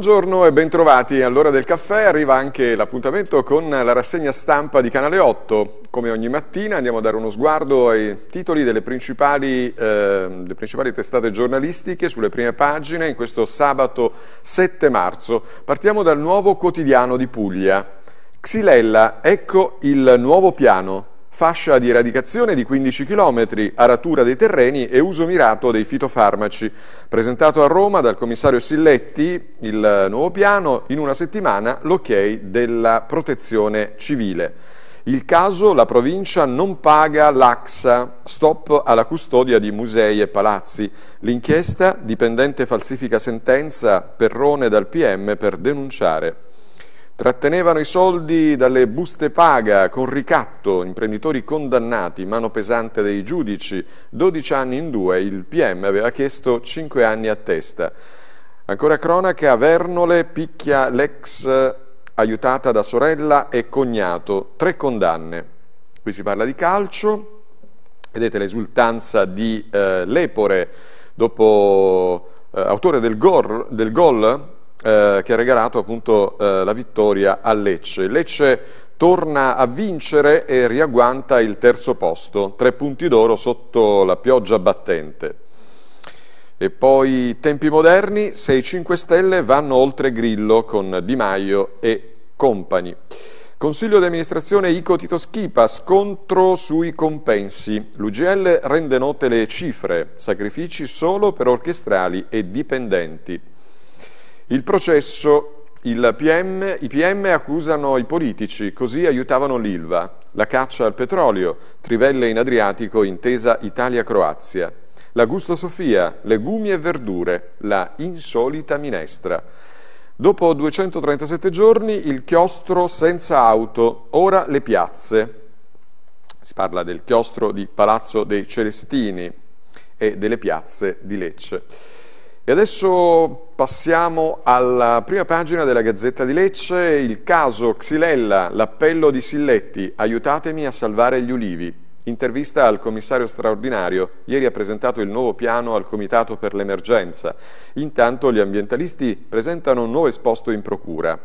Buongiorno e bentrovati. All'ora del caffè arriva anche l'appuntamento con la rassegna stampa di Canale 8. Come ogni mattina andiamo a dare uno sguardo ai titoli delle principali, eh, delle principali testate giornalistiche sulle prime pagine in questo sabato 7 marzo. Partiamo dal nuovo quotidiano di Puglia. Xilella, ecco il nuovo piano fascia di eradicazione di 15 km, aratura dei terreni e uso mirato dei fitofarmaci. Presentato a Roma dal commissario Silletti, il nuovo piano, in una settimana l'ok della protezione civile. Il caso, la provincia non paga l'AXA, stop alla custodia di musei e palazzi. L'inchiesta, dipendente falsifica sentenza, Perrone dal PM per denunciare. Trattenevano i soldi dalle buste paga con ricatto, imprenditori condannati, mano pesante dei giudici, 12 anni in due, il PM aveva chiesto 5 anni a testa. Ancora cronaca, Vernole picchia l'ex aiutata da sorella e cognato, tre condanne. Qui si parla di calcio, vedete l'esultanza di eh, Lepore dopo eh, autore del gol, del gol eh, che ha regalato appunto eh, la vittoria a Lecce. Lecce torna a vincere e riagguanta il terzo posto, tre punti d'oro sotto la pioggia battente. E poi tempi moderni, 6-5 Stelle vanno oltre Grillo con Di Maio e Compagni. Consiglio di amministrazione Ico Tito Schipa, scontro sui compensi. L'UGL rende note le cifre, sacrifici solo per orchestrali e dipendenti. Il processo, il PM, i PM accusano i politici, così aiutavano l'Ilva, la caccia al petrolio, trivelle in Adriatico, intesa Italia-Croazia, la gustosofia, legumi e verdure, la insolita minestra. Dopo 237 giorni il chiostro senza auto, ora le piazze. Si parla del chiostro di Palazzo dei Celestini e delle piazze di Lecce. E adesso passiamo alla prima pagina della Gazzetta di Lecce, il caso Xilella, l'appello di Silletti, aiutatemi a salvare gli ulivi. Intervista al commissario straordinario, ieri ha presentato il nuovo piano al Comitato per l'emergenza. Intanto gli ambientalisti presentano un nuovo esposto in procura.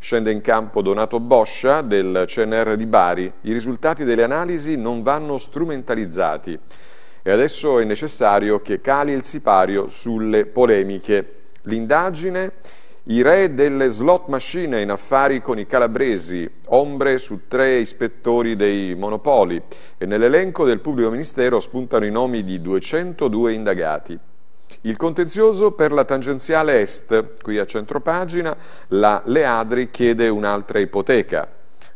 Scende in campo Donato Boscia del CNR di Bari. I risultati delle analisi non vanno strumentalizzati. E adesso è necessario che cali il sipario sulle polemiche. L'indagine i re delle slot machine in affari con i calabresi, ombre su tre ispettori dei monopoli e nell'elenco del pubblico ministero spuntano i nomi di 202 indagati. Il contenzioso per la tangenziale est, qui a centropagina, la Leadri chiede un'altra ipoteca.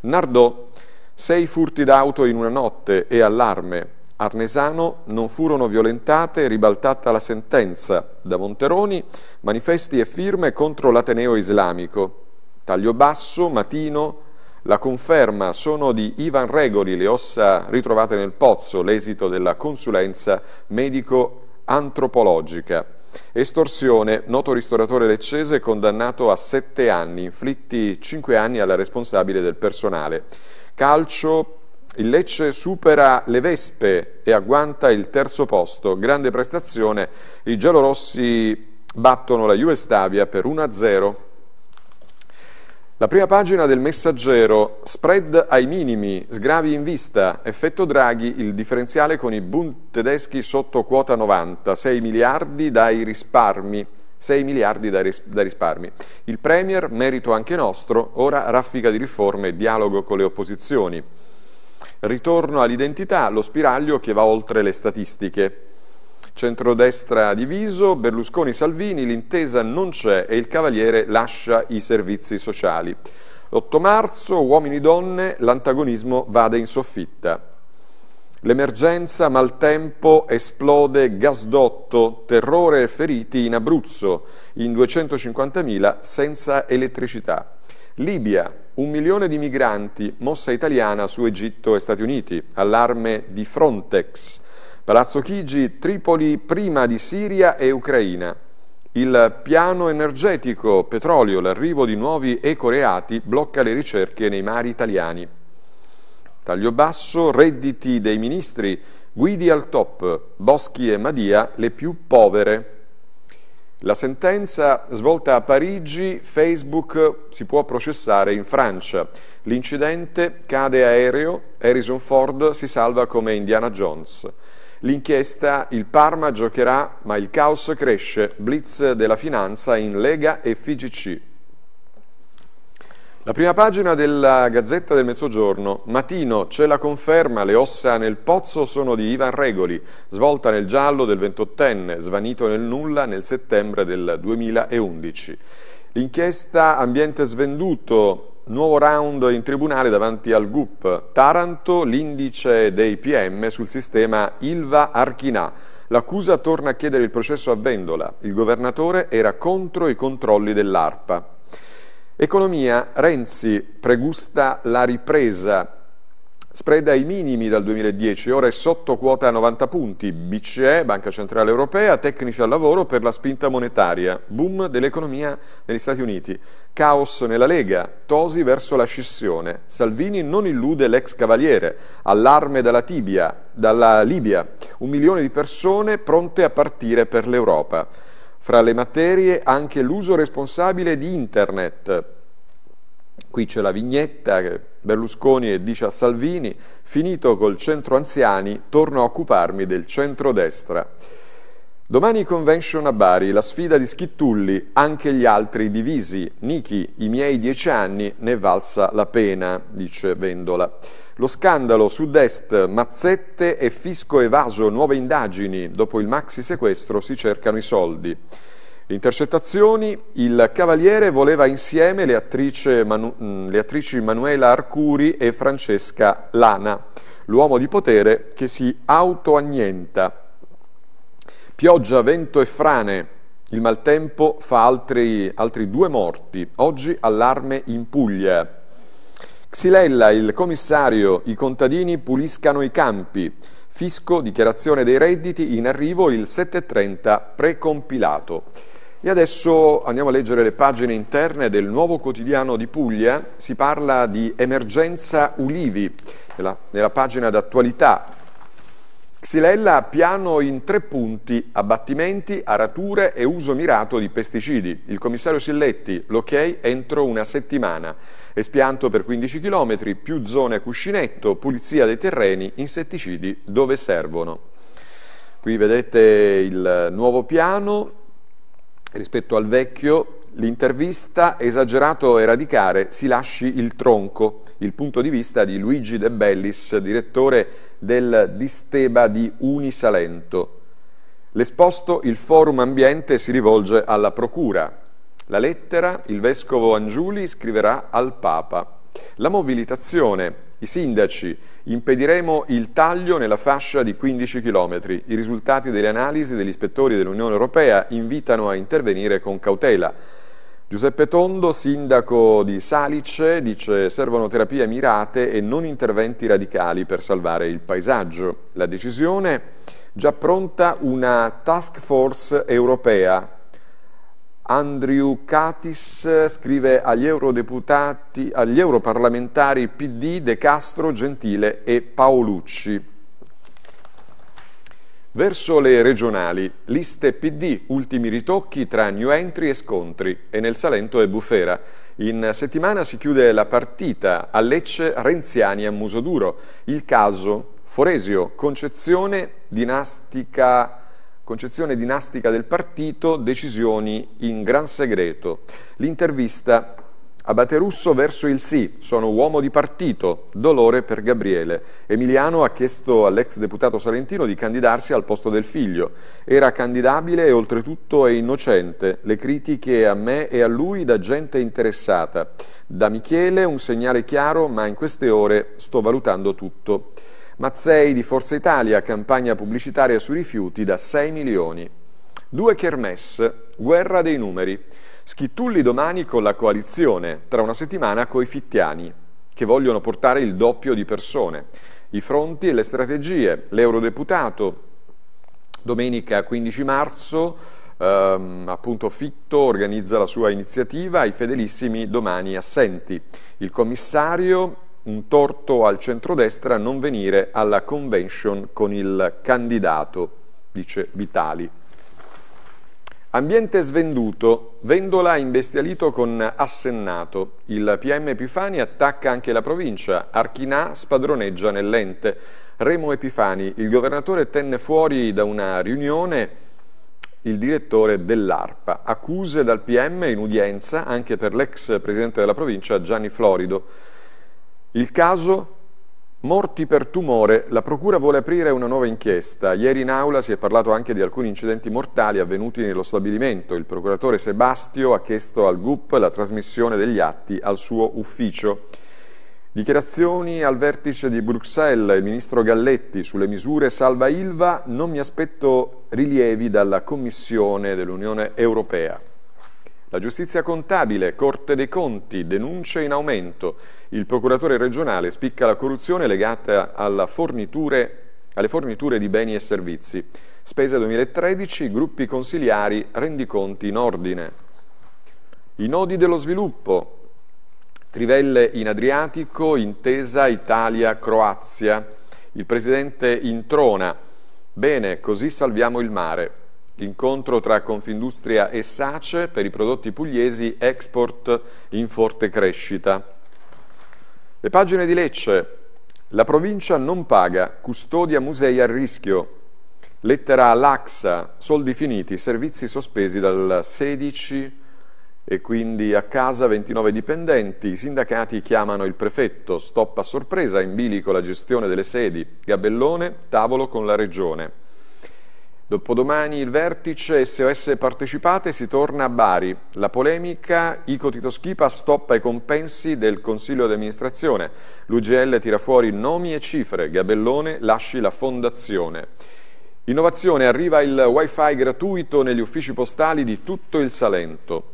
Nardò, sei furti d'auto in una notte e allarme. Arnesano non furono violentate ribaltata la sentenza. Da Monteroni manifesti e firme contro l'Ateneo islamico. Taglio basso, Matino, la conferma sono di Ivan Regoli, le ossa ritrovate nel pozzo, l'esito della consulenza medico-antropologica. Estorsione, noto ristoratore leccese condannato a sette anni, inflitti cinque anni alla responsabile del personale. Calcio, il Lecce supera le Vespe e agguanta il terzo posto. Grande prestazione, i giallorossi battono la Juve Stavia per 1-0. La prima pagina del messaggero, spread ai minimi, sgravi in vista, effetto Draghi, il differenziale con i Bund tedeschi sotto quota 90, 6 miliardi dai risparmi. 6 miliardi da, risparmi. Il Premier, merito anche nostro, ora raffica di riforme e dialogo con le opposizioni. Ritorno all'identità, lo spiraglio che va oltre le statistiche. Centrodestra diviso, Berlusconi-Salvini, l'intesa non c'è e il Cavaliere lascia i servizi sociali. L'8 marzo, uomini-donne, e l'antagonismo vada in soffitta. L'emergenza, maltempo, esplode gasdotto, terrore e feriti in Abruzzo, in 250.000 senza elettricità. Libia, un milione di migranti, mossa italiana su Egitto e Stati Uniti, allarme di Frontex. Palazzo Chigi, Tripoli prima di Siria e Ucraina. Il piano energetico, petrolio, l'arrivo di nuovi ecoreati blocca le ricerche nei mari italiani. Taglio basso, redditi dei ministri, guidi al top, Boschi e Madia le più povere. La sentenza svolta a Parigi, Facebook si può processare in Francia. L'incidente cade aereo, Harrison Ford si salva come Indiana Jones. L'inchiesta Il Parma giocherà, ma il caos cresce, blitz della finanza in Lega e FIGC. La prima pagina della Gazzetta del Mezzogiorno, Matino, c'è la conferma, le ossa nel pozzo sono di Ivan Regoli, svolta nel giallo del ventottenne, svanito nel nulla nel settembre del 2011. L'inchiesta Ambiente Svenduto, nuovo round in tribunale davanti al GUP, Taranto, l'indice dei PM sul sistema Ilva Archinà. L'accusa torna a chiedere il processo a Vendola, il governatore era contro i controlli dell'ARPA. Economia, Renzi pregusta la ripresa, spread ai minimi dal 2010, ora è sotto quota a 90 punti, BCE, Banca Centrale Europea, tecnici al lavoro per la spinta monetaria, boom dell'economia negli Stati Uniti, caos nella Lega, Tosi verso la scissione, Salvini non illude l'ex cavaliere, allarme dalla, tibia, dalla Libia, un milione di persone pronte a partire per l'Europa. Fra le materie anche l'uso responsabile di Internet. Qui c'è la vignetta che Berlusconi dice a Salvini, finito col centro anziani, torno a occuparmi del centro destra Domani convention a Bari, la sfida di Schittulli, anche gli altri divisi. Niki, i miei dieci anni, ne valsa la pena, dice Vendola. Lo scandalo sud-est, mazzette e fisco evaso, nuove indagini. Dopo il maxi sequestro si cercano i soldi. Intercettazioni, il Cavaliere voleva insieme le, Manu mm, le attrici Manuela Arcuri e Francesca Lana, l'uomo di potere che si autoannienta Pioggia, vento e frane. Il maltempo fa altri, altri due morti. Oggi allarme in Puglia. Xilella, il commissario, i contadini puliscano i campi. Fisco, dichiarazione dei redditi, in arrivo il 7.30 precompilato. E adesso andiamo a leggere le pagine interne del nuovo quotidiano di Puglia. Si parla di emergenza ulivi, nella, nella pagina d'attualità Xylella piano in tre punti, abbattimenti, arature e uso mirato di pesticidi. Il commissario Silletti, l'ok entro una settimana. Espianto per 15 km, più zone cuscinetto, pulizia dei terreni, insetticidi dove servono. Qui vedete il nuovo piano rispetto al vecchio L'intervista Esagerato e radicale si lasci il tronco, il punto di vista di Luigi De Bellis, direttore del Disteba di Unisalento. L'esposto Il Forum Ambiente si rivolge alla Procura. La lettera il vescovo Angiuli scriverà al Papa. La mobilitazione i sindaci, impediremo il taglio nella fascia di 15 km. I risultati delle analisi degli ispettori dell'Unione Europea invitano a intervenire con cautela. Giuseppe Tondo, sindaco di Salice, dice servono terapie mirate e non interventi radicali per salvare il paesaggio. La decisione già pronta una task force europea Andrew Catis eh, scrive agli eurodeputati, agli europarlamentari PD, De Castro, Gentile e Paolucci. Verso le regionali, liste PD, ultimi ritocchi tra new entry e scontri e nel Salento e Bufera. In settimana si chiude la partita a Lecce Renziani a Musoduro. Il caso Foresio, Concezione, Dinastica concezione dinastica del partito, decisioni in gran segreto. L'intervista Abate Russo verso il sì, sono uomo di partito, dolore per Gabriele. Emiliano ha chiesto all'ex deputato salentino di candidarsi al posto del figlio. Era candidabile e oltretutto è innocente. Le critiche a me e a lui da gente interessata. Da Michele un segnale chiaro, ma in queste ore sto valutando tutto. Mazzei di Forza Italia, campagna pubblicitaria sui rifiuti da 6 milioni. Due kermesse, guerra dei numeri. Schittulli domani con la coalizione, tra una settimana coi fittiani, che vogliono portare il doppio di persone. I fronti e le strategie, l'eurodeputato, domenica 15 marzo, ehm, appunto Fitto organizza la sua iniziativa, i fedelissimi domani assenti. Il commissario un torto al centrodestra non venire alla convention con il candidato, dice Vitali. Ambiente svenduto, Vendola imbestialito con assennato. Il PM Epifani attacca anche la provincia, Archinà spadroneggia nell'ente. Remo Epifani, il governatore tenne fuori da una riunione il direttore dell'ARPA, accuse dal PM in udienza anche per l'ex presidente della provincia Gianni Florido. Il caso Morti per tumore, la Procura vuole aprire una nuova inchiesta. Ieri in aula si è parlato anche di alcuni incidenti mortali avvenuti nello stabilimento. Il procuratore Sebastio ha chiesto al GUP la trasmissione degli atti al suo ufficio. Dichiarazioni al vertice di Bruxelles, il ministro Galletti sulle misure salva Ilva, non mi aspetto rilievi dalla Commissione dell'Unione Europea. La giustizia contabile, Corte dei Conti, denunce in aumento. Il procuratore regionale spicca la corruzione legata forniture, alle forniture di beni e servizi. Spese 2013, gruppi consiliari, rendiconti in ordine. I nodi dello sviluppo. Trivelle in Adriatico, intesa Italia-Croazia. Il presidente introna. Bene, così salviamo il mare incontro tra Confindustria e Sace per i prodotti pugliesi export in forte crescita. Le pagine di Lecce. La provincia non paga, custodia musei a rischio. Lettera all'Axa, soldi finiti, servizi sospesi dal 16 e quindi a casa 29 dipendenti, i sindacati chiamano il prefetto, stop a sorpresa, in bilico la gestione delle sedi, Gabellone, tavolo con la regione. Dopodomani il vertice SOS partecipate si torna a Bari. La polemica Ico Tito Schipa stoppa i compensi del Consiglio di amministrazione. L'UGL tira fuori nomi e cifre. Gabellone lasci la fondazione. Innovazione arriva il wifi gratuito negli uffici postali di tutto il Salento.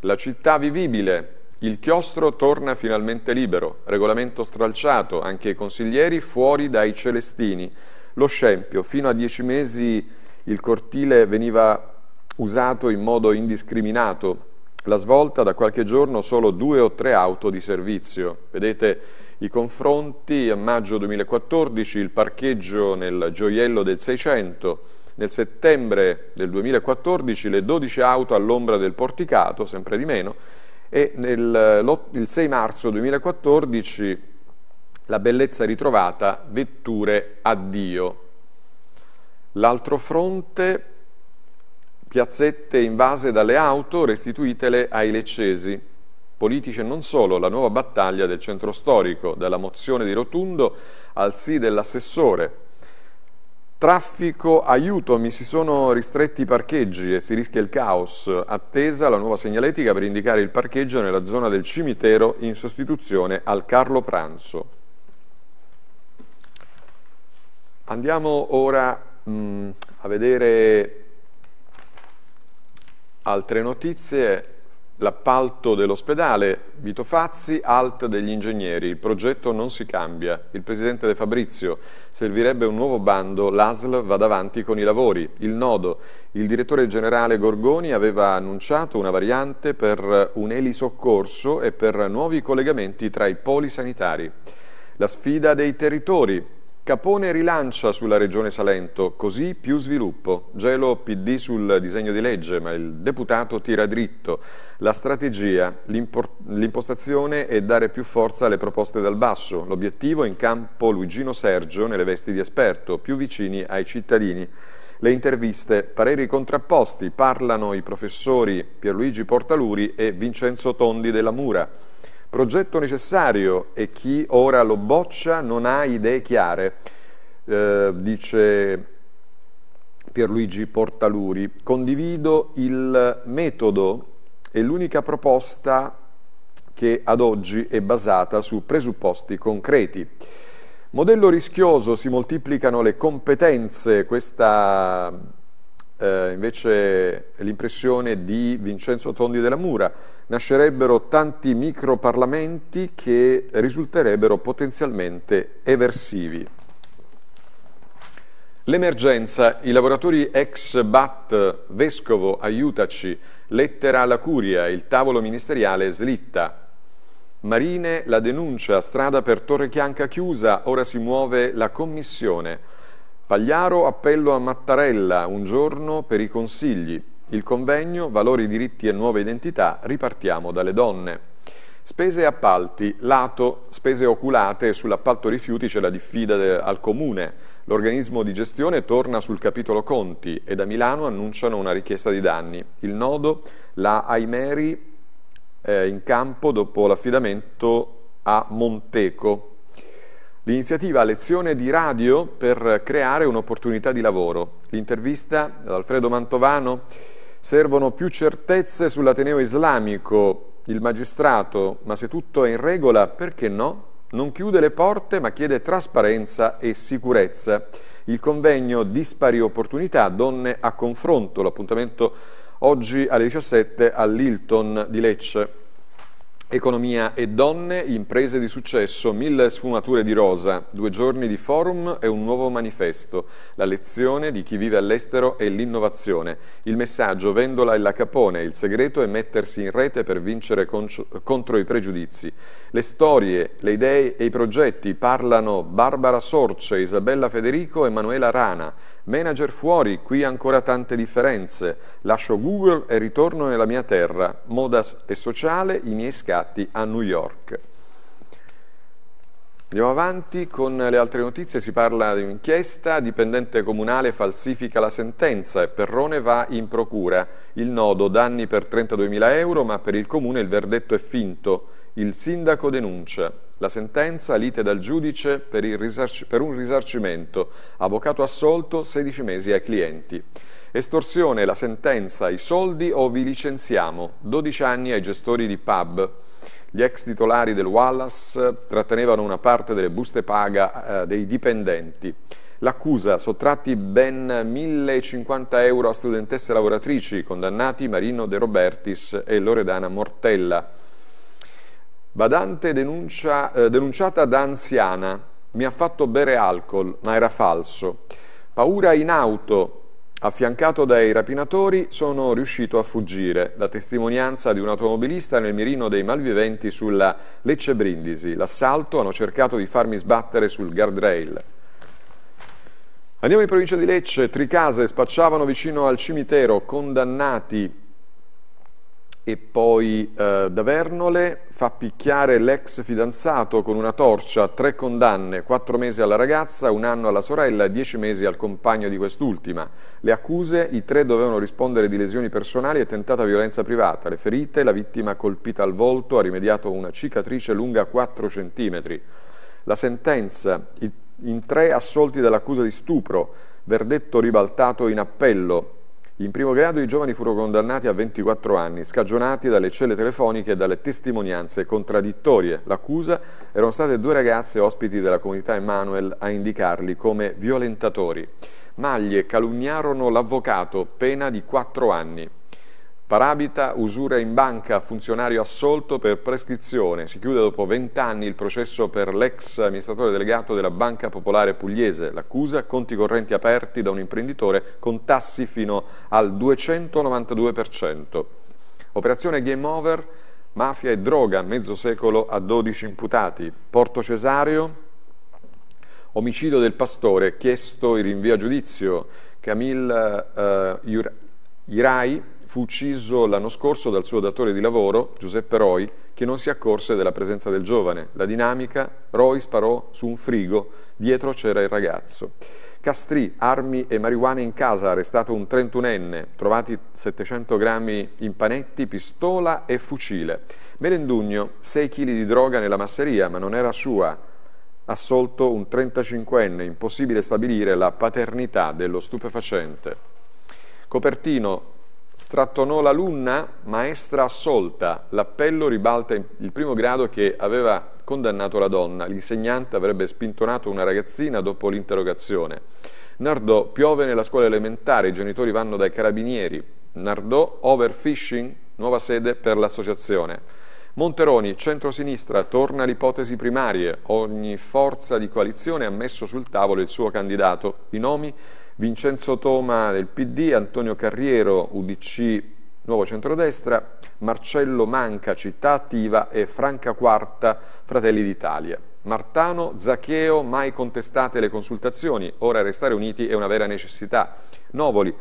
La città vivibile. Il chiostro torna finalmente libero. Regolamento stralciato, anche i consiglieri fuori dai celestini lo scempio. Fino a dieci mesi il cortile veniva usato in modo indiscriminato. La svolta da qualche giorno solo due o tre auto di servizio. Vedete i confronti a maggio 2014, il parcheggio nel gioiello del 600, nel settembre del 2014 le 12 auto all'ombra del porticato, sempre di meno, e nel, il 6 marzo 2014 la bellezza ritrovata, vetture addio. L'altro fronte, piazzette invase dalle auto, restituitele ai leccesi. Politici e non solo, la nuova battaglia del centro storico, dalla mozione di Rotundo al sì dell'assessore. Traffico, aiuto, mi si sono ristretti i parcheggi e si rischia il caos. Attesa la nuova segnaletica per indicare il parcheggio nella zona del cimitero in sostituzione al Carlo Pranzo. Andiamo ora mh, mm, a vedere altre notizie. L'appalto dell'ospedale, Vito Fazzi, alt degli ingegneri, il progetto non si cambia. Il presidente De Fabrizio, servirebbe un nuovo bando, l'ASL va davanti con i lavori. Il nodo, il direttore generale Gorgoni aveva annunciato una variante per un elisoccorso e per nuovi collegamenti tra i poli sanitari. La sfida dei territori, Capone rilancia sulla regione Salento, così più sviluppo. Gelo PD sul disegno di legge, ma il deputato tira dritto. La strategia, l'impostazione è dare più forza alle proposte dal basso. L'obiettivo è in campo Luigino Sergio nelle vesti di esperto, più vicini ai cittadini. Le interviste, pareri contrapposti, parlano i professori Pierluigi Portaluri e Vincenzo Tondi della Mura progetto necessario e chi ora lo boccia non ha idee chiare, eh, dice Pierluigi Portaluri. Condivido il metodo e l'unica proposta che ad oggi è basata su presupposti concreti. Modello rischioso, si moltiplicano le competenze, questa eh, invece l'impressione di Vincenzo Tondi della Mura, nascerebbero tanti microparlamenti che risulterebbero potenzialmente eversivi. L'emergenza, i lavoratori ex BAT, Vescovo, aiutaci, lettera alla curia, il tavolo ministeriale slitta. Marine la denuncia, strada per Torre Chianca chiusa, ora si muove la commissione. Pagliaro appello a Mattarella, un giorno per i consigli. Il convegno, valori, diritti e nuove identità, ripartiamo dalle donne. Spese e appalti, lato, spese oculate, e sull'appalto rifiuti c'è la diffida al comune. L'organismo di gestione torna sul capitolo conti e da Milano annunciano una richiesta di danni. Il nodo, la Aimeri eh, in campo dopo l'affidamento a Monteco. L'iniziativa Lezione di radio per creare un'opportunità di lavoro. L'intervista ad Alfredo Mantovano. Servono più certezze sull'Ateneo islamico. Il magistrato, ma se tutto è in regola, perché no? Non chiude le porte ma chiede trasparenza e sicurezza. Il convegno Dispari opportunità, donne a confronto, l'appuntamento oggi alle 17 all'Hilton di Lecce. Economia e donne, imprese di successo, mille sfumature di rosa, due giorni di forum e un nuovo manifesto, la lezione di chi vive all'estero è l'innovazione, il messaggio vendola e la capone, il segreto è mettersi in rete per vincere contro i pregiudizi. Le storie, le idee e i progetti parlano Barbara Sorce, Isabella Federico e Manuela Rana. Manager fuori, qui ancora tante differenze. Lascio Google e ritorno nella mia terra. Modas e sociale, i miei scavi impiegati a New York. Andiamo avanti con le altre notizie, si parla di un'inchiesta, dipendente comunale falsifica la sentenza e Perrone va in procura. Il nodo danni per 32.000 euro ma per il comune il verdetto è finto. Il sindaco denuncia. La sentenza lite dal giudice per, per un risarcimento. Avvocato assolto, 16 mesi ai clienti. Estorsione, la sentenza, i soldi o vi licenziamo. 12 anni ai gestori di pub. Gli ex titolari del Wallace trattenevano una parte delle buste paga eh, dei dipendenti. L'accusa, sottratti ben 1050 euro a studentesse lavoratrici, condannati Marino De Robertis e Loredana Mortella. Badante denuncia, eh, denunciata da anziana, mi ha fatto bere alcol, ma era falso. Paura in auto, Affiancato dai rapinatori, sono riuscito a fuggire. La testimonianza di un automobilista nel mirino dei malviventi sulla Lecce Brindisi. L'assalto hanno cercato di farmi sbattere sul guardrail. Andiamo in provincia di Lecce. Tricase spacciavano vicino al cimitero condannati e poi eh, da Vernole fa picchiare l'ex fidanzato con una torcia, tre condanne, quattro mesi alla ragazza, un anno alla sorella e dieci mesi al compagno di quest'ultima. Le accuse, i tre dovevano rispondere di lesioni personali e tentata violenza privata. Le ferite, la vittima colpita al volto ha rimediato una cicatrice lunga 4 cm. La sentenza, in tre assolti dall'accusa di stupro, verdetto ribaltato in appello, in primo grado i giovani furono condannati a 24 anni, scagionati dalle celle telefoniche e dalle testimonianze contraddittorie. L'accusa erano state due ragazze ospiti della comunità Emanuel a indicarli come violentatori. Maglie calunniarono l'avvocato, pena di 4 anni. Parabita, usura in banca, funzionario assolto per prescrizione. Si chiude dopo 20 anni il processo per l'ex amministratore delegato della Banca Popolare Pugliese. L'accusa, conti correnti aperti da un imprenditore con tassi fino al 292%. Operazione Game Over, mafia e droga, mezzo secolo a 12 imputati. Porto Cesario, omicidio del pastore, chiesto il rinvio a giudizio. Camille eh, Irai fu ucciso l'anno scorso dal suo datore di lavoro, Giuseppe Roy, che non si accorse della presenza del giovane. La dinamica, Roy sparò su un frigo, dietro c'era il ragazzo. Castrì, armi e marijuana in casa, arrestato un 31enne, trovati 700 grammi in panetti, pistola e fucile. Melendugno, 6 kg di droga nella masseria, ma non era sua. Assolto un 35enne, impossibile stabilire la paternità dello stupefacente. Copertino, Strattonò l'alunna, maestra assolta. L'appello ribalta il primo grado che aveva condannato la donna. L'insegnante avrebbe spintonato una ragazzina dopo l'interrogazione. Nardò piove nella scuola elementare, i genitori vanno dai carabinieri. Nardò overfishing, nuova sede per l'associazione. Monteroni, centrosinistra, torna all'ipotesi primarie. Ogni forza di coalizione ha messo sul tavolo il suo candidato. I nomi Vincenzo Toma del PD, Antonio Carriero, UDC Nuovo Centrodestra, Marcello Manca, Città Attiva e Franca Quarta, Fratelli d'Italia. Martano, Zaccheo, mai contestate le consultazioni, ora restare uniti è una vera necessità. Novoli,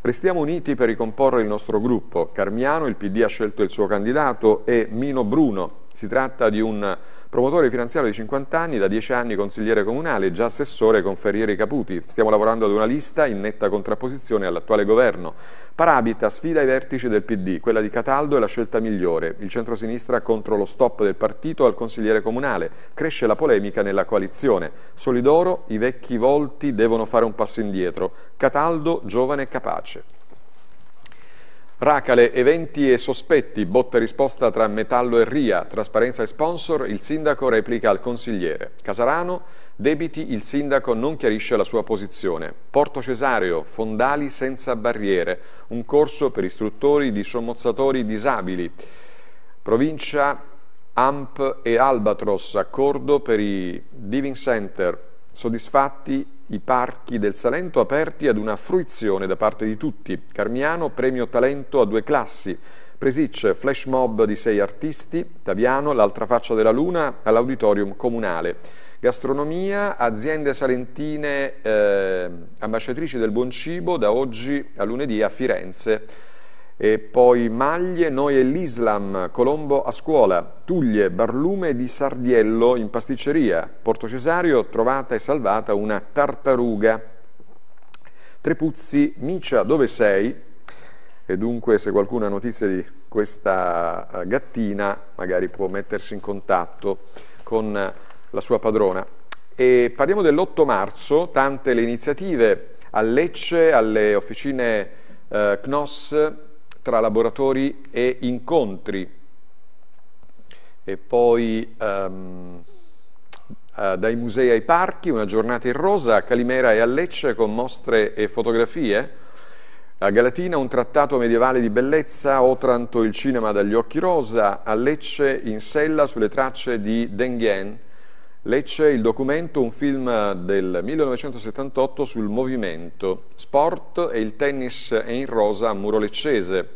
Restiamo uniti per ricomporre il nostro gruppo. Carmiano, il PD ha scelto il suo candidato, e Mino Bruno, si tratta di un promotore finanziario di 50 anni, da 10 anni consigliere comunale, già assessore con Ferrieri Caputi. Stiamo lavorando ad una lista in netta contrapposizione all'attuale governo. Parabita sfida i vertici del PD, quella di Cataldo è la scelta migliore. Il centrosinistra contro lo stop del partito al consigliere comunale. Cresce la polemica nella coalizione. Solidoro, i vecchi volti devono fare un passo indietro. Cataldo, giovane e capace. Racale, eventi e sospetti, botta e risposta tra metallo e RIA, trasparenza e sponsor, il sindaco replica al consigliere. Casarano, debiti, il sindaco non chiarisce la sua posizione. Porto Cesareo, fondali senza barriere, un corso per istruttori di sommozzatori disabili. Provincia, AMP e Albatros, accordo per i diving center, soddisfatti i parchi del Salento aperti ad una fruizione da parte di tutti. Carmiano, premio talento a due classi. Presic, flash mob di sei artisti. Taviano, l'altra faccia della luna, all'auditorium comunale. Gastronomia, aziende salentine eh, ambasciatrici del buon cibo da oggi a lunedì a Firenze e poi Maglie, Noi e l'Islam, Colombo a scuola, Tuglie, Barlume di Sardiello in pasticceria, Porto Cesario trovata e salvata una tartaruga, Trepuzzi, Micia, dove sei? E dunque se qualcuno ha notizie di questa eh, gattina magari può mettersi in contatto con eh, la sua padrona. E parliamo dell'8 marzo, tante le iniziative a Lecce, alle officine eh, CNOS, tra laboratori e incontri. E poi um, uh, dai musei ai parchi, una giornata in rosa, a Calimera e a Lecce con mostre e fotografie. A Galatina un trattato medievale di bellezza, Otranto il cinema dagli occhi rosa, a Lecce in sella sulle tracce di Denghen, Lecce, il documento, un film del 1978 sul movimento, sport e il tennis è in rosa a Muro Leccese.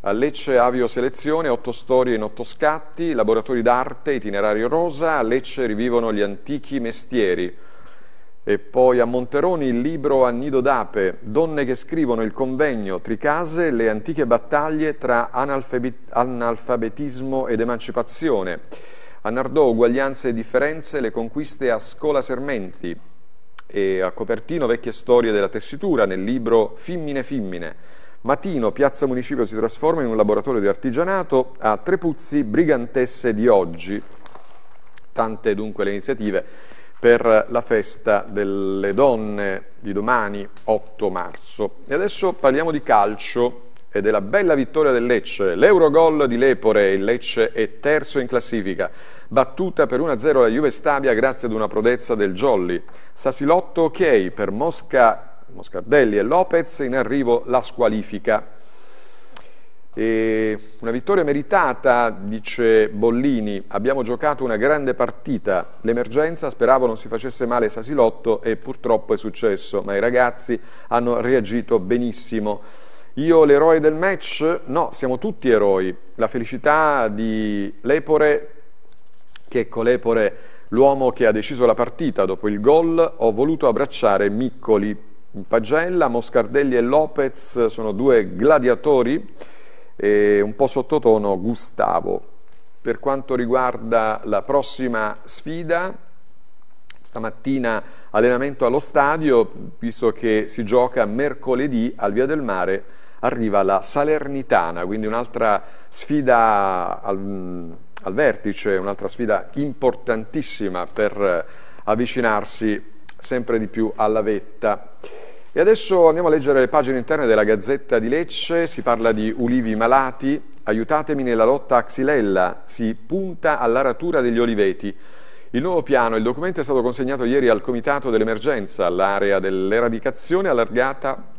A Lecce Avio Selezione, otto storie in otto scatti, laboratori d'arte, itinerario rosa, a Lecce rivivono gli antichi mestieri. E poi a Monteroni il libro a nido d'ape, donne che scrivono il convegno Tricase, le antiche battaglie tra analfabetismo ed emancipazione. A Nardò uguaglianze e differenze, le conquiste a Scola Sermenti e a Copertino vecchie storie della tessitura nel libro Fimmine Fimmine. Matino, Piazza Municipio si trasforma in un laboratorio di artigianato a Trepuzzi, brigantesse di oggi. Tante dunque le iniziative per la festa delle donne di domani, 8 marzo. E adesso parliamo di calcio e della bella vittoria del Lecce. L'Eurogol di Lepore, il Lecce è terzo in classifica. Battuta per 1-0 la Juve Stabia grazie ad una prodezza del Jolly. Sasilotto ok per Mosca, Moscardelli e Lopez, in arrivo la squalifica. E una vittoria meritata, dice Bollini, abbiamo giocato una grande partita, l'emergenza speravo non si facesse male Sasilotto e purtroppo è successo, ma i ragazzi hanno reagito benissimo. Io l'eroe del match? No, siamo tutti eroi. La felicità di Lepore, che ecco Lepore, l'uomo che ha deciso la partita dopo il gol, ho voluto abbracciare Miccoli. In pagella, Moscardelli e Lopez sono due gladiatori e un po' sottotono Gustavo. Per quanto riguarda la prossima sfida, stamattina allenamento allo stadio, visto che si gioca mercoledì al Via del Mare arriva la Salernitana, quindi un'altra sfida al, al vertice, un'altra sfida importantissima per eh, avvicinarsi sempre di più alla vetta. E adesso andiamo a leggere le pagine interne della Gazzetta di Lecce, si parla di ulivi malati, aiutatemi nella lotta a Xylella, si punta all'aratura degli oliveti. Il nuovo piano, il documento è stato consegnato ieri al Comitato dell'Emergenza, l'area dell'eradicazione allargata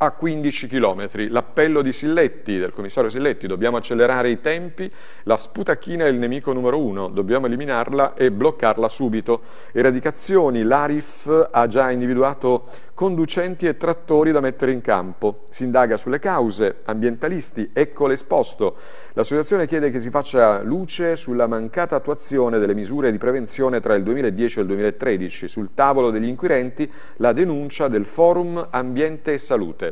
a 15 km. L'appello di Silletti, del commissario Silletti, dobbiamo accelerare i tempi, la sputacchina è il nemico numero uno, dobbiamo eliminarla e bloccarla subito. Eradicazioni, l'Arif ha già individuato conducenti e trattori da mettere in campo. Si indaga sulle cause, ambientalisti, ecco l'esposto. L'associazione chiede che si faccia luce sulla mancata attuazione delle misure di prevenzione tra il 2010 e il 2013. Sul tavolo degli inquirenti la denuncia del Forum Ambiente e Salute.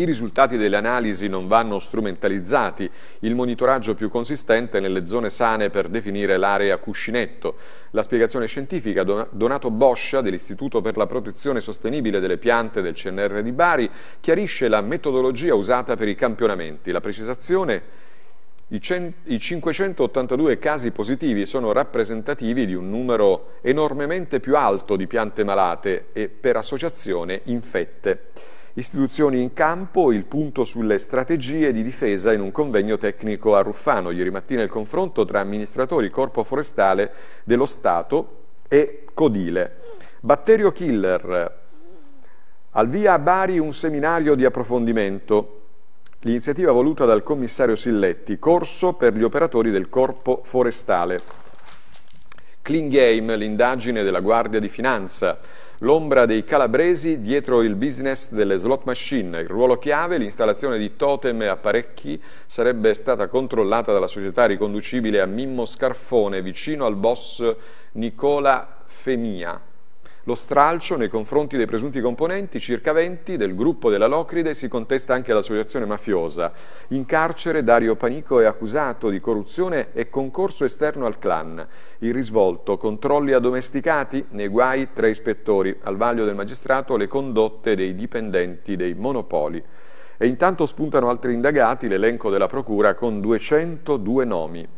I risultati delle analisi non vanno strumentalizzati, il monitoraggio più consistente nelle zone sane per definire l'area cuscinetto. La spiegazione scientifica Donato Boscia dell'Istituto per la protezione sostenibile delle piante del CNR di Bari chiarisce la metodologia usata per i campionamenti. La precisazione i, 582 casi positivi sono rappresentativi di un numero enormemente più alto di piante malate e per associazione infette. Istituzioni in campo, il punto sulle strategie di difesa in un convegno tecnico a Ruffano. Ieri mattina il confronto tra amministratori, corpo forestale dello Stato e Codile. Batterio killer. Al via a Bari un seminario di approfondimento. L'iniziativa voluta dal commissario Silletti, corso per gli operatori del corpo forestale. Clean Game, l'indagine della Guardia di Finanza. L'ombra dei calabresi dietro il business delle slot machine. Il ruolo chiave, l'installazione di totem e apparecchi sarebbe stata controllata dalla società riconducibile a Mimmo Scarfone, vicino al boss Nicola Femia. Lo stralcio nei confronti dei presunti componenti, circa 20, del gruppo della Locride si contesta anche l'associazione mafiosa. In carcere Dario Panico è accusato di corruzione e concorso esterno al clan. Il risvolto, controlli addomesticati, nei guai tre ispettori, al vaglio del magistrato le condotte dei dipendenti dei monopoli. E intanto spuntano altri indagati, l'elenco della procura con 202 nomi.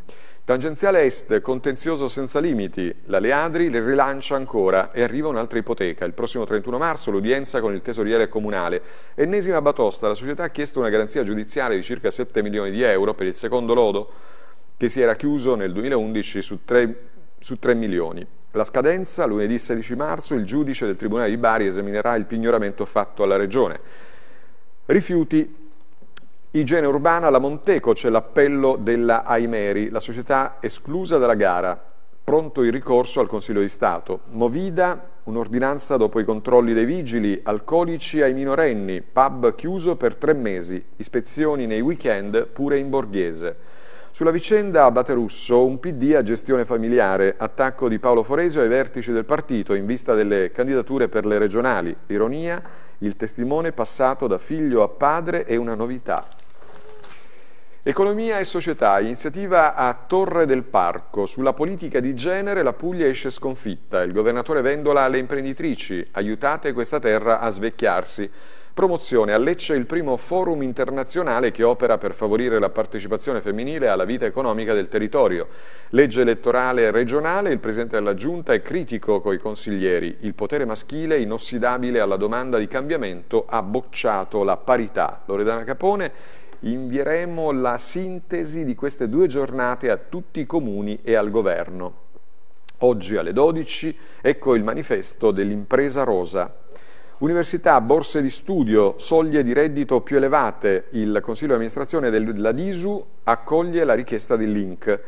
Tangenziale Est, contenzioso senza limiti, la Leadri le rilancia ancora e arriva un'altra ipoteca. Il prossimo 31 marzo l'udienza con il tesoriere comunale. Ennesima batosta, la società ha chiesto una garanzia giudiziaria di circa 7 milioni di euro per il secondo lodo che si era chiuso nel 2011 su 3, su 3 milioni. La scadenza, lunedì 16 marzo, il giudice del Tribunale di Bari esaminerà il pignoramento fatto alla Regione. Rifiuti Igiene urbana alla Monteco c'è l'appello della Aimeri, la società esclusa dalla gara, pronto il ricorso al Consiglio di Stato. Movida, un'ordinanza dopo i controlli dei vigili, alcolici ai minorenni, pub chiuso per tre mesi, ispezioni nei weekend pure in borghese. Sulla vicenda a Baterusso, un PD a gestione familiare, attacco di Paolo Foresio ai vertici del partito in vista delle candidature per le regionali. Ironia, il testimone passato da figlio a padre è una novità. Economia e società, iniziativa a Torre del Parco. Sulla politica di genere la Puglia esce sconfitta. Il governatore Vendola alle imprenditrici, aiutate questa terra a svecchiarsi. Promozione a Lecce il primo forum internazionale che opera per favorire la partecipazione femminile alla vita economica del territorio. Legge elettorale regionale, il presidente della giunta è critico coi consiglieri. Il potere maschile inossidabile alla domanda di cambiamento ha bocciato la parità. Loredana Capone invieremo la sintesi di queste due giornate a tutti i comuni e al governo. Oggi alle 12 ecco il manifesto dell'impresa rosa. Università, borse di studio, soglie di reddito più elevate. Il Consiglio di amministrazione della DISU accoglie la richiesta del Link.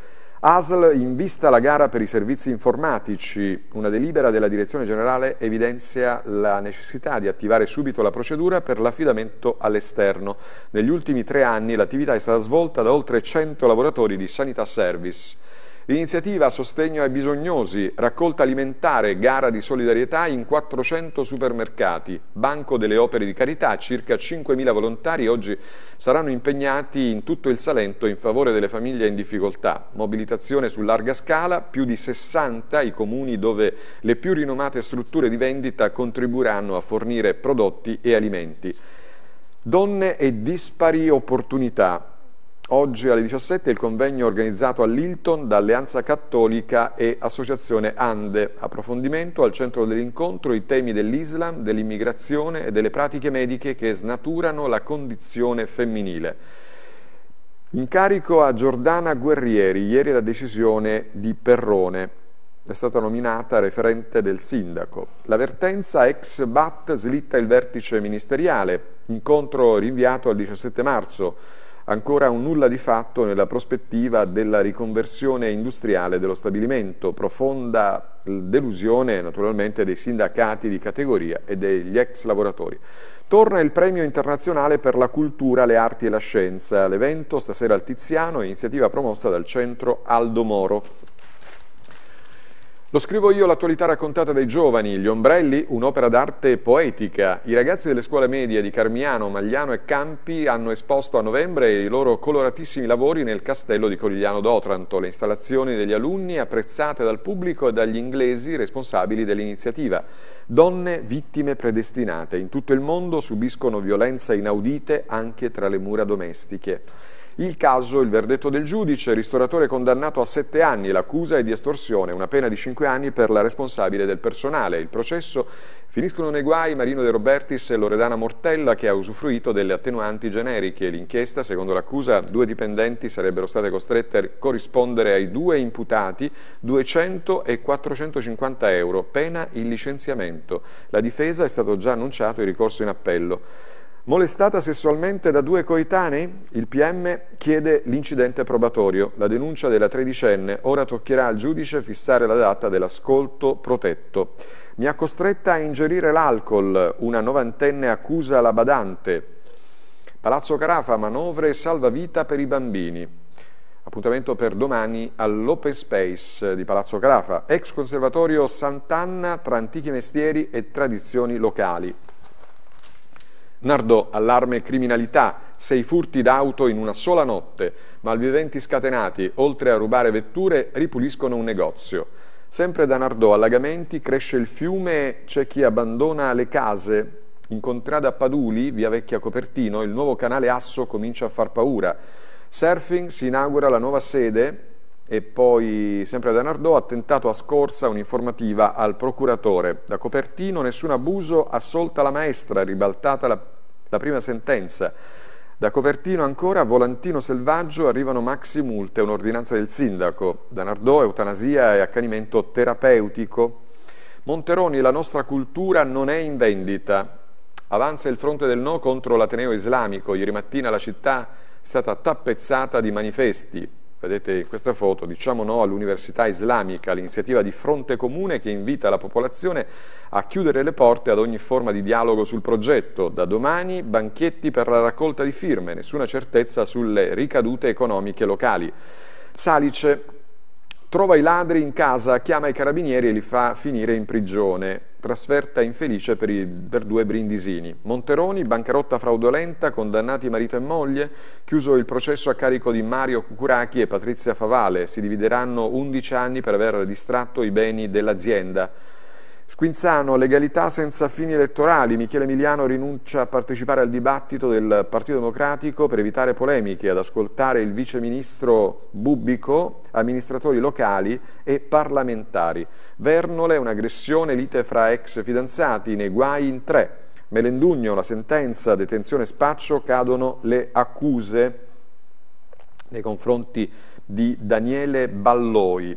ASL invista la gara per i servizi informatici. Una delibera della Direzione Generale evidenzia la necessità di attivare subito la procedura per l'affidamento all'esterno. Negli ultimi tre anni l'attività è stata svolta da oltre 100 lavoratori di Sanità Service. L'iniziativa Sostegno ai bisognosi, raccolta alimentare, gara di solidarietà in 400 supermercati, Banco delle Opere di Carità, circa 5.000 volontari oggi saranno impegnati in tutto il Salento in favore delle famiglie in difficoltà. Mobilitazione su larga scala, più di 60 i comuni dove le più rinomate strutture di vendita contribuiranno a fornire prodotti e alimenti. Donne e dispari opportunità. Oggi alle 17 il convegno organizzato a Lilton da Alleanza Cattolica e Associazione Ande. Approfondimento al centro dell'incontro i temi dell'Islam, dell'immigrazione e delle pratiche mediche che snaturano la condizione femminile. Incarico a Giordana Guerrieri, ieri la decisione di Perrone, è stata nominata referente del sindaco. L'avvertenza ex BAT slitta il vertice ministeriale, incontro rinviato al 17 marzo ancora un nulla di fatto nella prospettiva della riconversione industriale dello stabilimento, profonda delusione naturalmente dei sindacati di categoria e degli ex lavoratori. Torna il premio internazionale per la cultura, le arti e la scienza. L'evento stasera al Tiziano è iniziativa promossa dal centro Aldo Moro. Lo scrivo io, l'attualità raccontata dai giovani, Gli ombrelli, un'opera d'arte poetica. I ragazzi delle scuole medie di Carmiano, Magliano e Campi hanno esposto a novembre i loro coloratissimi lavori nel castello di Corigliano d'Otranto, le installazioni degli alunni apprezzate dal pubblico e dagli inglesi responsabili dell'iniziativa. Donne vittime predestinate in tutto il mondo subiscono violenza inaudite anche tra le mura domestiche. Il caso, il verdetto del giudice, ristoratore condannato a 7 anni, l'accusa è di estorsione, una pena di 5 anni per la responsabile del personale. Il processo finiscono nei guai Marino De Robertis e Loredana Mortella che ha usufruito delle attenuanti generiche. L'inchiesta, secondo l'accusa, due dipendenti sarebbero state costrette a corrispondere ai due imputati 200 e 450 euro, pena il licenziamento. La difesa è stato già annunciato il ricorso in appello molestata sessualmente da due coetanei? Il PM chiede l'incidente probatorio. La denuncia della tredicenne ora toccherà al giudice fissare la data dell'ascolto protetto. Mi ha costretta a ingerire l'alcol, una novantenne accusa la badante. Palazzo Carafa, manovre salvavita per i bambini. Appuntamento per domani all'Open Space di Palazzo Carafa, ex conservatorio Sant'Anna tra antichi mestieri e tradizioni locali. Nardo allarme criminalità, sei furti d'auto in una sola notte, malviventi scatenati, oltre a rubare vetture, ripuliscono un negozio. Sempre da Nardò, allagamenti, cresce il fiume, c'è chi abbandona le case. In contrada a Paduli, via Vecchia Copertino, il nuovo canale Asso comincia a far paura. Surfing si inaugura la nuova sede e poi, sempre ad Anardò, attentato a scorsa un'informativa al procuratore. Da Copertino nessun abuso, assolta la maestra, ribaltata la, la prima sentenza. Da Copertino ancora, volantino selvaggio, arrivano maxi multe, un'ordinanza del sindaco. Da Nardò, eutanasia e accanimento terapeutico. Monteroni, la nostra cultura non è in vendita. Avanza il fronte del no contro l'Ateneo islamico. Ieri mattina la città è stata tappezzata di manifesti vedete in questa foto, diciamo no all'università islamica, l'iniziativa di fronte comune che invita la popolazione a chiudere le porte ad ogni forma di dialogo sul progetto. Da domani banchetti per la raccolta di firme, nessuna certezza sulle ricadute economiche locali. Salice Trova i ladri in casa, chiama i carabinieri e li fa finire in prigione. Trasferta infelice per, i, per, due brindisini. Monteroni, bancarotta fraudolenta, condannati marito e moglie. Chiuso il processo a carico di Mario Cucurachi e Patrizia Favale. Si divideranno 11 anni per aver distratto i beni dell'azienda. Squinzano, legalità senza fini elettorali. Michele Emiliano rinuncia a partecipare al dibattito del Partito Democratico per evitare polemiche, ad ascoltare il viceministro Bubbico, amministratori locali e parlamentari. Vernole, un'aggressione, lite fra ex fidanzati, nei guai in tre. Melendugno, la sentenza, detenzione spaccio, cadono le accuse nei confronti di Daniele Balloi.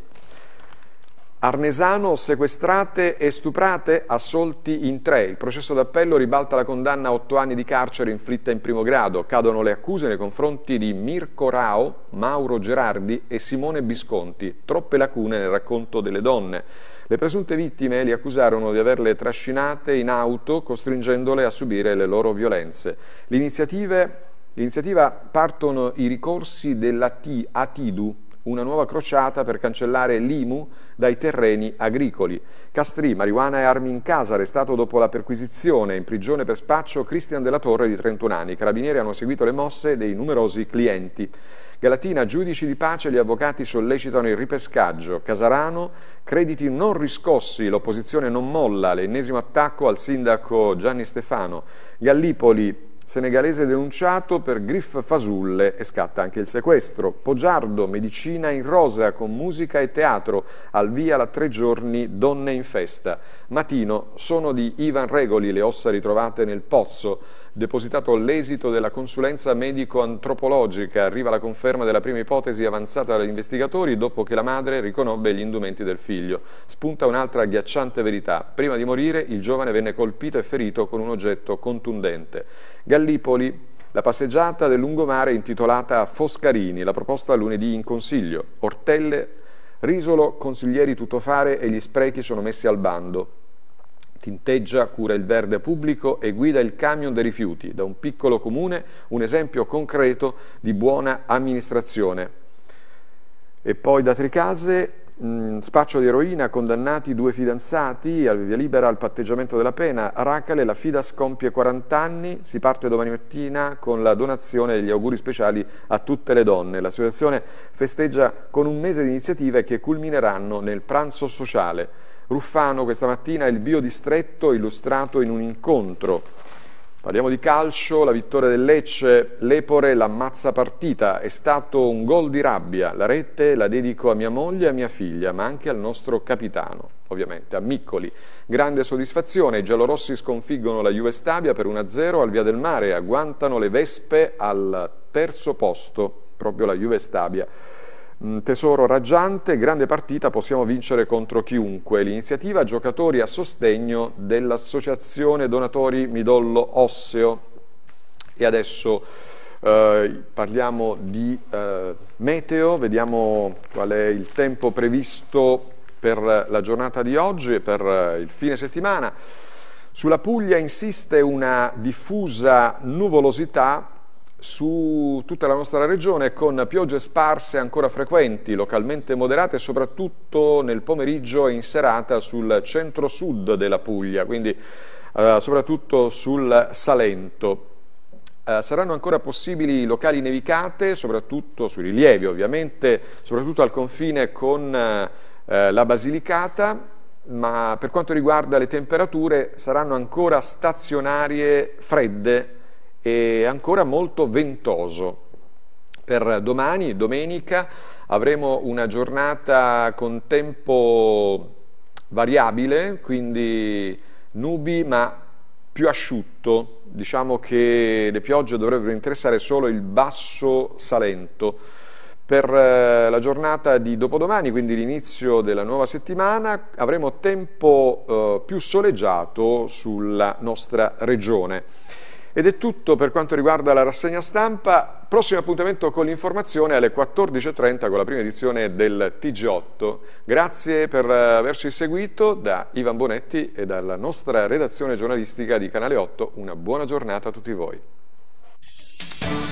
Arnesano sequestrate e stuprate, assolti in tre. Il processo d'appello ribalta la condanna a otto anni di carcere inflitta in primo grado. Cadono le accuse nei confronti di Mirko Rao, Mauro Gerardi e Simone Bisconti. Troppe lacune nel racconto delle donne. Le presunte vittime li accusarono di averle trascinate in auto, costringendole a subire le loro violenze. L'iniziativa partono i ricorsi della T, Atidu, una nuova crociata per cancellare l'IMU dai terreni agricoli. Castri, marijuana e armi in casa, arrestato dopo la perquisizione, in prigione per spaccio Cristian della Torre di 31 anni. I carabinieri hanno seguito le mosse dei numerosi clienti. Galatina, giudici di pace, e gli avvocati sollecitano il ripescaggio. Casarano, crediti non riscossi, l'opposizione non molla, l'ennesimo attacco al sindaco Gianni Stefano. Gallipoli, Senegalese denunciato per griff fasulle e scatta anche il sequestro. Poggiardo, medicina in rosa con musica e teatro. Al via la tre giorni Donne in festa. Matino, sono di Ivan Regoli le ossa ritrovate nel pozzo depositato l'esito della consulenza medico-antropologica. Arriva la conferma della prima ipotesi avanzata dagli investigatori dopo che la madre riconobbe gli indumenti del figlio. Spunta un'altra agghiacciante verità. Prima di morire il giovane venne colpito e ferito con un oggetto contundente. Gallipoli la passeggiata del lungomare intitolata Foscarini, la proposta lunedì in consiglio. Ortelle, Risolo, consiglieri tuttofare e gli sprechi sono messi al bando. Tinteggia, cura il verde pubblico e guida il camion dei rifiuti. Da un piccolo comune un esempio concreto di buona amministrazione. E poi da Tricase Mh, mm, spaccio di eroina, condannati due fidanzati, al via libera al patteggiamento della pena. Racale, la fida scompie 40 anni, si parte domani mattina con la donazione degli auguri speciali a tutte le donne. L'associazione festeggia con un mese di iniziative che culmineranno nel pranzo sociale. Ruffano questa mattina il biodistretto illustrato in un incontro. Parliamo di calcio, la vittoria del Lecce, l'Epore l'ammazza partita, è stato un gol di rabbia, la rete la dedico a mia moglie e a mia figlia, ma anche al nostro capitano, ovviamente, a Miccoli. Grande soddisfazione, i giallorossi sconfiggono la Juve Stabia per 1-0 al Via del Mare, agguantano le Vespe al terzo posto, proprio la Juve Stabia tesoro raggiante, grande partita, possiamo vincere contro chiunque. L'iniziativa giocatori a sostegno dell'associazione donatori midollo osseo. E adesso eh, parliamo di eh, meteo, vediamo qual è il tempo previsto per la giornata di oggi e per eh, il fine settimana. Sulla Puglia insiste una diffusa nuvolosità su tutta la nostra regione con piogge sparse ancora frequenti, localmente moderate, soprattutto nel pomeriggio e in serata sul centro-sud della Puglia, quindi eh, soprattutto sul Salento. Eh, saranno ancora possibili locali nevicate, soprattutto sui rilievi ovviamente, soprattutto al confine con eh, la Basilicata, ma per quanto riguarda le temperature saranno ancora stazionarie fredde e ancora molto ventoso. Per domani, domenica, avremo una giornata con tempo variabile, quindi nubi ma più asciutto. Diciamo che le piogge dovrebbero interessare solo il basso Salento. Per eh, la giornata di dopodomani, quindi l'inizio della nuova settimana, avremo tempo eh, più soleggiato sulla nostra regione. Ed è tutto per quanto riguarda la rassegna stampa. Prossimo appuntamento con l'informazione alle 14.30 con la prima edizione del TG8. Grazie per eh, averci seguito da Ivan Bonetti e dalla nostra redazione giornalistica di Canale 8. Una buona giornata a tutti voi.